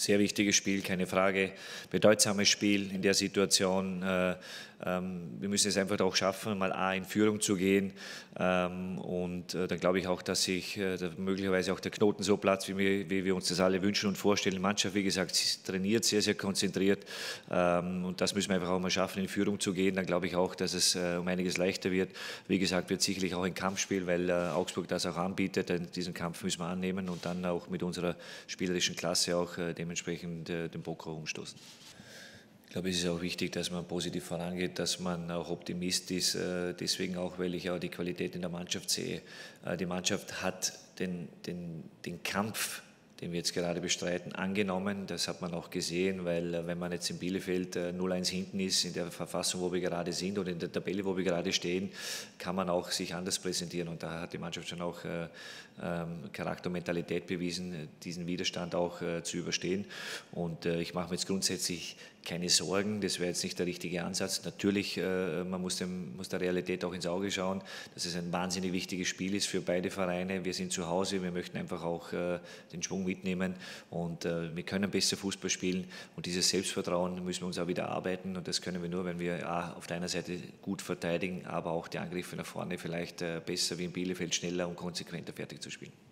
Sehr wichtiges Spiel, keine Frage. Bedeutsames Spiel in der Situation. Äh, ähm, wir müssen es einfach auch schaffen, mal A in Führung zu gehen. Ähm, und äh, dann glaube ich auch, dass sich äh, möglicherweise auch der Knoten so platzt, wie wir, wie wir uns das alle wünschen und vorstellen. Die Mannschaft, wie gesagt, trainiert sehr, sehr konzentriert. Ähm, und das müssen wir einfach auch mal schaffen, in Führung zu gehen. Dann glaube ich auch, dass es äh, um einiges leichter wird. Wie gesagt, wird sicherlich auch ein Kampfspiel, weil Augsburg das auch anbietet. Diesen Kampf müssen wir annehmen und dann auch mit unserer spielerischen Klasse auch dementsprechend den Poker umstoßen. Ich glaube, es ist auch wichtig, dass man positiv vorangeht, dass man auch Optimist ist. Äh, deswegen auch, weil ich auch die Qualität in der Mannschaft sehe. Äh, die Mannschaft hat den, den, den Kampf, den wir jetzt gerade bestreiten, angenommen. Das hat man auch gesehen, weil äh, wenn man jetzt in Bielefeld 0-1 hinten ist, in der Verfassung, wo wir gerade sind und in der Tabelle, wo wir gerade stehen, kann man auch sich anders präsentieren. Und da hat die Mannschaft schon auch ähm, Charakter Mentalität bewiesen, diesen Widerstand auch zu überstehen. Und ich mache mir jetzt grundsätzlich keine Sorgen, das wäre jetzt nicht der richtige Ansatz. Natürlich, äh, man muss, dem, muss der Realität auch ins Auge schauen, dass es ein wahnsinnig wichtiges Spiel ist für beide Vereine. Wir sind zu Hause, wir möchten einfach auch äh, den Schwung mitnehmen und äh, wir können besser Fußball spielen und dieses Selbstvertrauen müssen wir uns auch wieder arbeiten und das können wir nur, wenn wir auf der einen Seite gut verteidigen, aber auch die Angriffe nach vorne vielleicht besser wie in Bielefeld schneller und konsequenter fertig zu spielen.